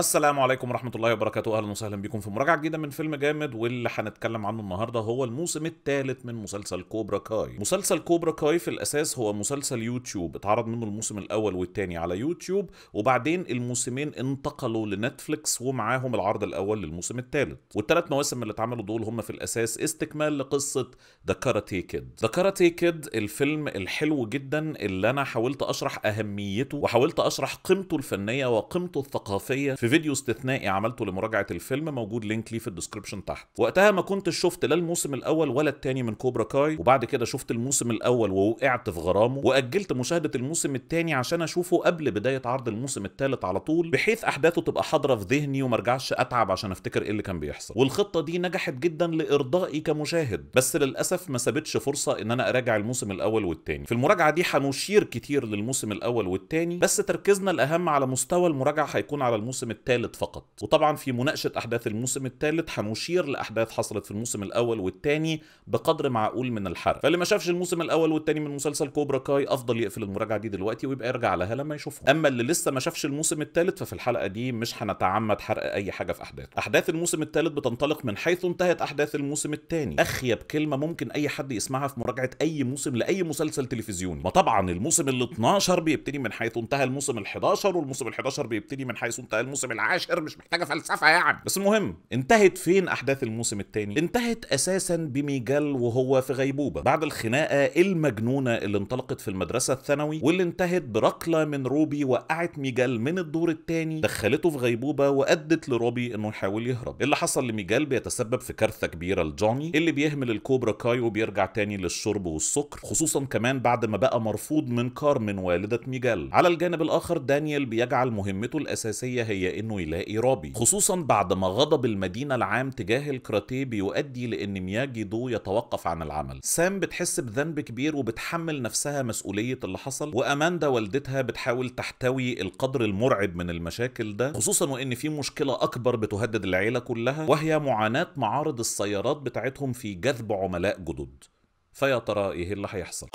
السلام عليكم ورحمة الله وبركاته أهلا وسهلا بكم في مراجعة جديدة من فيلم جامد واللي هنتكلم عنه النهاردة هو الموسم الثالث من مسلسل كوبرا كاي مسلسل كوبرا كاي في الأساس هو مسلسل يوتيوب اتعرض منه الموسم الأول والثاني على يوتيوب وبعدين الموسمين انتقلوا لنتفليكس ومعاهم العرض الأول للموسم الثالث والثلاث مواسم اللي اتعملوا دول هم في الأساس استكمال لقصة ذا كاراتيه كيد ذا كاراتيه كيد الفيلم الحلو جدا اللي أنا حاولت أشرح أهميته وحاولت أشرح قيمته الفنية وقيمته الثقافية في فيديو استثنائي عملته لمراجعه الفيلم موجود لينك ليه في الديسكربشن تحت وقتها ما كنتش شفت لا الموسم الاول ولا الثاني من كوبرا كاي وبعد كده شفت الموسم الاول ووقعت في غرامه واجلت مشاهده الموسم الثاني عشان اشوفه قبل بدايه عرض الموسم الثالث على طول بحيث احداثه تبقى حاضره في ذهني وما ارجعش اتعب عشان افتكر ايه اللي كان بيحصل والخطه دي نجحت جدا لارضائي كمشاهد بس للاسف ما سابتش فرصه ان انا اراجع الموسم الاول والثاني في المراجعه دي هنشير كتير للموسم الاول والثاني بس تركيزنا الاهم على مستوى المراجعه هيكون على الموسم الموسم الثالث فقط وطبعا في مناقشة أحداث الموسم الثالث هنشير لأحداث حصلت في الموسم الأول والثاني بقدر معقول من الحرق فاللي ما شافش الموسم الأول والثاني من مسلسل كوبرا كاي أفضل يقفل المراجعة دي دلوقتي ويبقى يرجع لها لما يشوفها أما اللي لسه ما شافش الموسم الثالث ففي الحلقة دي مش هنتعمد حرق أي حاجة في أحداثه أحداث الموسم الثالث بتنطلق من حيث انتهت أحداث الموسم الثاني أخيب كلمة ممكن أي حد يسمعها في مراجعة أي موسم لأي مسلسل تلفزيوني ما طبعا الموسم ال 12 بيبتدي من حيث انتهى الموسم ال 11 والموسم ال 11 بيبتدي من حيث انتهى الموسم الموسم العاشر مش محتاجه فلسفه يعني بس المهم انتهت فين احداث الموسم الثاني انتهت اساسا بميجال وهو في غيبوبه بعد الخناقه المجنونه اللي انطلقت في المدرسه الثانوي واللي انتهت بركله من روبي وقعت ميجال من الدور الثاني دخلته في غيبوبه وادت لروبي انه يحاول يهرب اللي حصل لميجال بيتسبب في كارثه كبيره لجوني اللي بيهمل الكوبرا كاي وبيرجع تاني للشرب والسكر خصوصا كمان بعد ما بقى مرفوض من كارمن والده ميجال على الجانب الاخر دانيال بيجعل مهمته الاساسيه هي إنه يلاقي رابي خصوصا بعد ما غضب المدينة العام تجاه الكراتيه بيؤدي لأن مياجي دو يتوقف عن العمل سام بتحس بذنب كبير وبتحمل نفسها مسؤولية اللي حصل وأماندا والدتها بتحاول تحتوي القدر المرعب من المشاكل ده خصوصا وإن في مشكلة أكبر بتهدد العيلة كلها وهي معاناة معارض السيارات بتاعتهم في جذب عملاء جدد فيا ترى إيه اللي هيحصل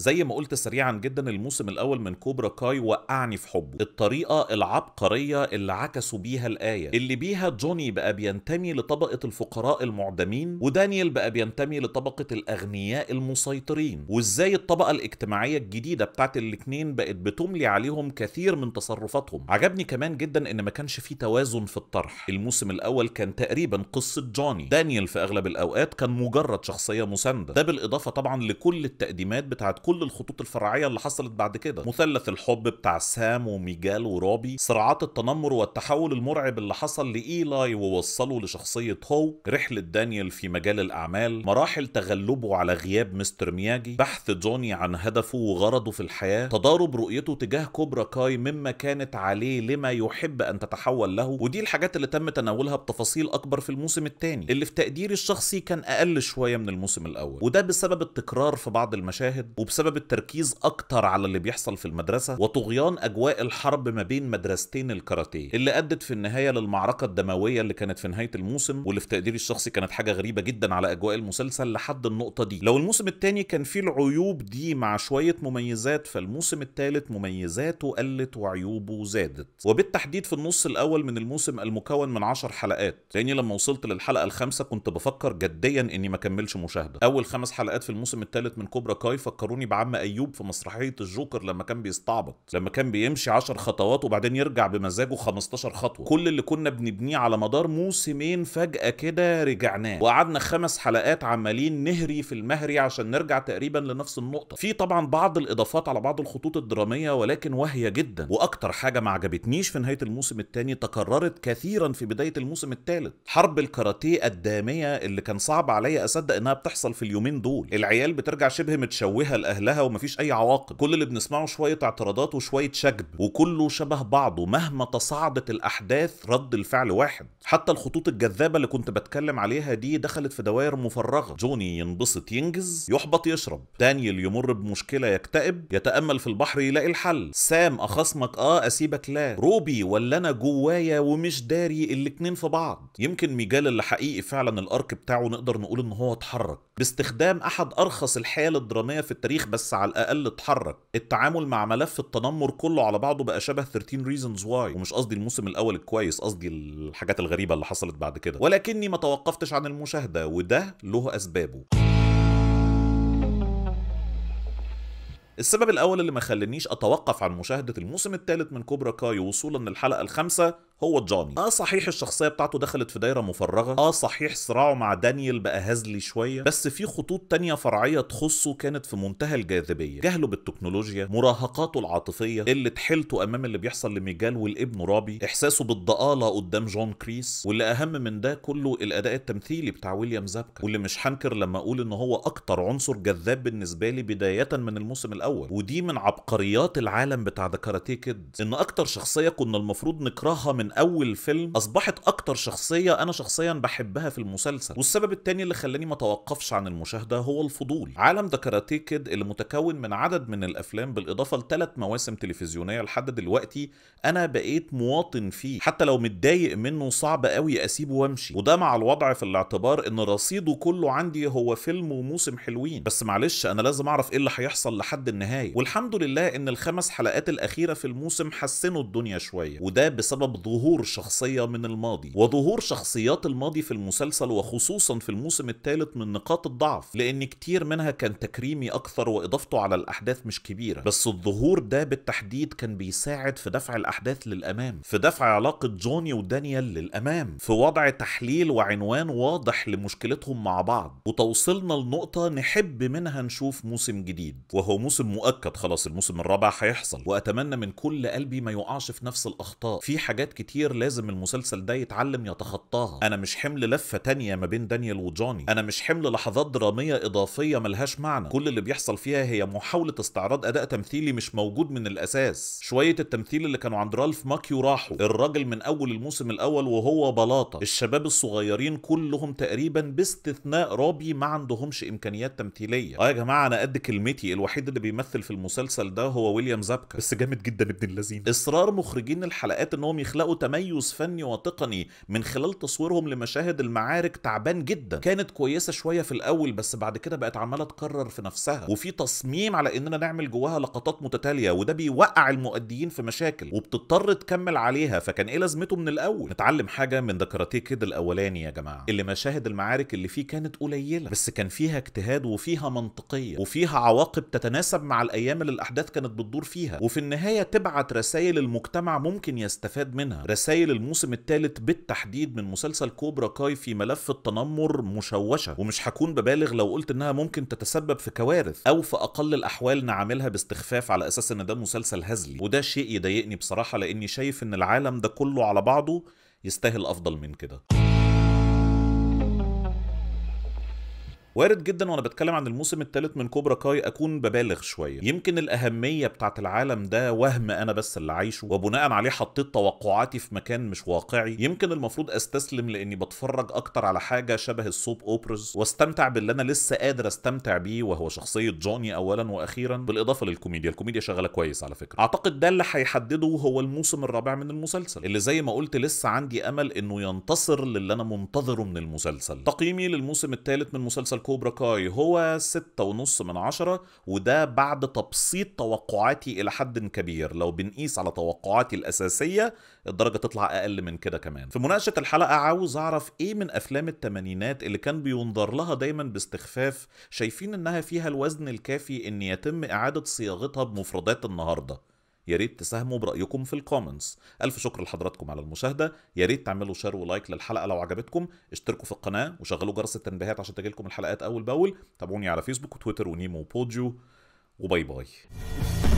زي ما قلت سريعا جدا الموسم الاول من كوبرا كاي وقعني في حبه الطريقه العبقريه اللي عكسوا بيها الايه اللي بيها جوني بقى بينتمي لطبقه الفقراء المعدمين ودانيال بقى بينتمي لطبقه الاغنياء المسيطرين وازاي الطبقه الاجتماعيه الجديده بتاعت الاتنين بقت بتملي عليهم كثير من تصرفاتهم عجبني كمان جدا ان ما كانش فيه توازن في الطرح الموسم الاول كان تقريبا قصه جوني دانيال في اغلب الاوقات كان مجرد شخصيه مسانده ده بالاضافه طبعا لكل التقديمات بتاعت كل الخطوط الفرعيه اللي حصلت بعد كده مثلث الحب بتاع سام وميجال ورابي صراعات التنمر والتحول المرعب اللي حصل لايلاي ووصله لشخصيه هو رحله دانيال في مجال الاعمال مراحل تغلبه على غياب مستر مياجي بحث جوني عن هدفه وغرضه في الحياه تضارب رؤيته تجاه كوبرا كاي مما كانت عليه لما يحب ان تتحول له ودي الحاجات اللي تم تناولها بتفاصيل اكبر في الموسم الثاني اللي في تقديري الشخصي كان اقل شويه من الموسم الاول وده بسبب التكرار في بعض المشاهد وبسبب بسبب التركيز اكتر على اللي بيحصل في المدرسه وطغيان اجواء الحرب ما بين مدرستين الكاراتيه اللي ادت في النهايه للمعركه الدمويه اللي كانت في نهايه الموسم واللي في تقديري الشخصي كانت حاجه غريبه جدا على اجواء المسلسل لحد النقطه دي لو الموسم الثاني كان فيه العيوب دي مع شويه مميزات فالموسم الثالث مميزاته قلت وعيوبه زادت وبالتحديد في النص الاول من الموسم المكون من 10 حلقات لاني لما وصلت للحلقه الخامسه كنت بفكر جديا اني ما كملش مشاهده اول خمس حلقات في الموسم الثالث من كوبرا كاي فكروني فكرتوني بعم ايوب في مسرحيه الجوكر لما كان بيستعبط لما كان بيمشي 10 خطوات وبعدين يرجع بمزاجه 15 خطوه كل اللي كنا بنبنيه على مدار موسمين فجاه كده رجعناه وقعدنا خمس حلقات عمالين نهري في المهري عشان نرجع تقريبا لنفس النقطه في طبعا بعض الاضافات على بعض الخطوط الدراميه ولكن واهيه جدا واكتر حاجه ما عجبتنيش في نهايه الموسم الثاني تكررت كثيرا في بدايه الموسم الثالث حرب الكاراتيه الداميه اللي كان صعب عليا اصدق انها بتحصل في اليومين دول العيال بترجع شبه متشوهه اهلها ومفيش اي عواقب كل اللي بنسمعه شويه اعتراضات وشويه شجب وكله شبه بعضه مهما تصاعدت الاحداث رد الفعل واحد حتى الخطوط الجذابه اللي كنت بتكلم عليها دي دخلت في دوائر مفرغه جوني ينبسط ينجز يحبط يشرب دانيال يمر بمشكله يكتئب يتامل في البحر يلاقي الحل سام اخصمك اه اسيبك لا روبي ولا انا جوايا ومش داري الاتنين في بعض يمكن ميجال اللي حقيقي فعلا الارك بتاعه نقدر نقول ان هو اتحرك باستخدام احد ارخص الحيل الدراميه في التاريخ التاريخ بس على الاقل اتحرك التعامل مع ملف التنمر كله على بعضه بقى شبه 13 ريزونز واي ومش قصدي الموسم الاول الكويس قصدي الحاجات الغريبه اللي حصلت بعد كده ولكني ما توقفتش عن المشاهده وده له اسبابه السبب الاول اللي ما خلانيش اتوقف عن مشاهده الموسم الثالث من كوبرا كاي وصولا للحلقه الخامسه هو جوني اه صحيح الشخصيه بتاعته دخلت في دايره مفرغه اه صحيح صراعه مع دانيال بقى هزلي شويه بس في خطوط تانية فرعيه تخصه كانت في منتهى الجاذبيه جهله بالتكنولوجيا مراهقاته العاطفيه اللي حيلته امام اللي بيحصل لميجال والابن رابي احساسه بالضآله قدام جون كريس واللي اهم من ده كله الاداء التمثيلي بتاع ويليام زابكا واللي مش هنكر لما اقول ان هو اكتر عنصر جذاب بالنسبه لي بدايه من الموسم الاول ودي من عبقريات العالم بتاع ذا كاراتيه كيد ان اكتر شخصيه كنا المفروض نكرهها من اول فيلم اصبحت اكتر شخصيه انا شخصيا بحبها في المسلسل والسبب التاني اللي خلاني ما توقفش عن المشاهده هو الفضول عالم ذا كاراتيه كيد اللي متكون من عدد من الافلام بالاضافه لثلاث مواسم تلفزيونيه لحد دلوقتي انا بقيت مواطن فيه حتى لو متضايق منه صعب قوي اسيبه وامشي وده مع الوضع في الاعتبار ان رصيده كله عندي هو فيلم وموسم حلوين بس معلش انا لازم اعرف ايه اللي هيحصل لحد النهايه والحمد لله ان الخمس حلقات الاخيره في الموسم حسنوا الدنيا شويه وده بسبب ظهور ظهور شخصية من الماضي وظهور شخصيات الماضي في المسلسل وخصوصا في الموسم الثالث من نقاط الضعف لأن كتير منها كان تكريمي أكثر وإضافته على الأحداث مش كبيرة بس الظهور ده بالتحديد كان بيساعد في دفع الأحداث للأمام في دفع علاقة جوني ودانيال للأمام في وضع تحليل وعنوان واضح لمشكلتهم مع بعض وتوصلنا لنقطة نحب منها نشوف موسم جديد وهو موسم مؤكد خلاص الموسم الرابع هيحصل وأتمنى من كل قلبي ما يقعش في نفس الأخطاء في حاجات كتير كتير لازم المسلسل ده يتعلم يتخطاها انا مش حمل لفه تانية ما بين دانيال وجوني انا مش حمل لحظات دراميه اضافيه ملهاش معنى كل اللي بيحصل فيها هي محاوله استعراض اداء تمثيلي مش موجود من الاساس شويه التمثيل اللي كانوا عند رالف ماكيو راحوا الراجل من اول الموسم الاول وهو بلاطه الشباب الصغيرين كلهم تقريبا باستثناء رابي ما عندهمش امكانيات تمثيليه اه يا جماعه انا قد كلمتي الوحيد اللي بيمثل في المسلسل ده هو ويليام زابكا بس جامد جدا ابن اللذين اصرار مخرجين الحلقات انهم يخلقوا تميز فني وتقني من خلال تصويرهم لمشاهد المعارك تعبان جدا كانت كويسه شويه في الاول بس بعد كده بقت عماله تكرر في نفسها وفي تصميم على اننا نعمل جواها لقطات متتاليه وده بيوقع المؤديين في مشاكل وبتضطر تكمل عليها فكان ايه لازمته من الاول نتعلم حاجه من ذا كده كيد الاولاني يا جماعه اللي مشاهد المعارك اللي فيه كانت قليله بس كان فيها اجتهاد وفيها منطقيه وفيها عواقب تتناسب مع الايام اللي الاحداث كانت بتدور فيها وفي النهايه تبعت رسائل المجتمع ممكن يستفاد منها نعم. رسائل الموسم الثالث بالتحديد من مسلسل كوبرا كاي في ملف التنمر مشوشة ومش هكون ببالغ لو قلت انها ممكن تتسبب في كوارث او في اقل الاحوال نعاملها باستخفاف على اساس ان ده مسلسل هزلي وده شيء يضايقني بصراحة لاني شايف ان العالم ده كله على بعضه يستاهل افضل من كده وارد جدا وانا بتكلم عن الموسم الثالث من كوبرا كاي اكون ببالغ شويه يمكن الاهميه بتاعت العالم ده وهم انا بس اللي عايشه وبناء عليه حطيت توقعاتي في مكان مش واقعي يمكن المفروض استسلم لاني بتفرج اكتر على حاجه شبه السوب اوبرز واستمتع باللي انا لسه قادر استمتع بيه وهو شخصيه جوني اولا واخيرا بالاضافه للكوميديا الكوميديا شغاله كويس على فكره اعتقد ده اللي هيحدده هو الموسم الرابع من المسلسل اللي زي ما قلت لسه عندي امل انه ينتصر للي انا منتظره من المسلسل تقييمي للموسم الثالث من مسلسل مسلسل كوبرا كاي هو ستة ونص من عشرة وده بعد تبسيط توقعاتي إلى حد كبير لو بنقيس على توقعاتي الأساسية الدرجة تطلع أقل من كده كمان في مناقشة الحلقة عاوز أعرف إيه من أفلام التمانينات اللي كان بينظر لها دايما باستخفاف شايفين إنها فيها الوزن الكافي إن يتم إعادة صياغتها بمفردات النهاردة ياريت تساهموا برايكم في الكومنتس الف شكر لحضراتكم على المشاهده ياريت تعملوا شير ولايك للحلقه لو عجبتكم اشتركوا في القناه وشغلوا جرس التنبيهات عشان تجيلكم الحلقات اول باول تابعوني على فيسبوك وتويتر ونيمو وبوديو وباي باي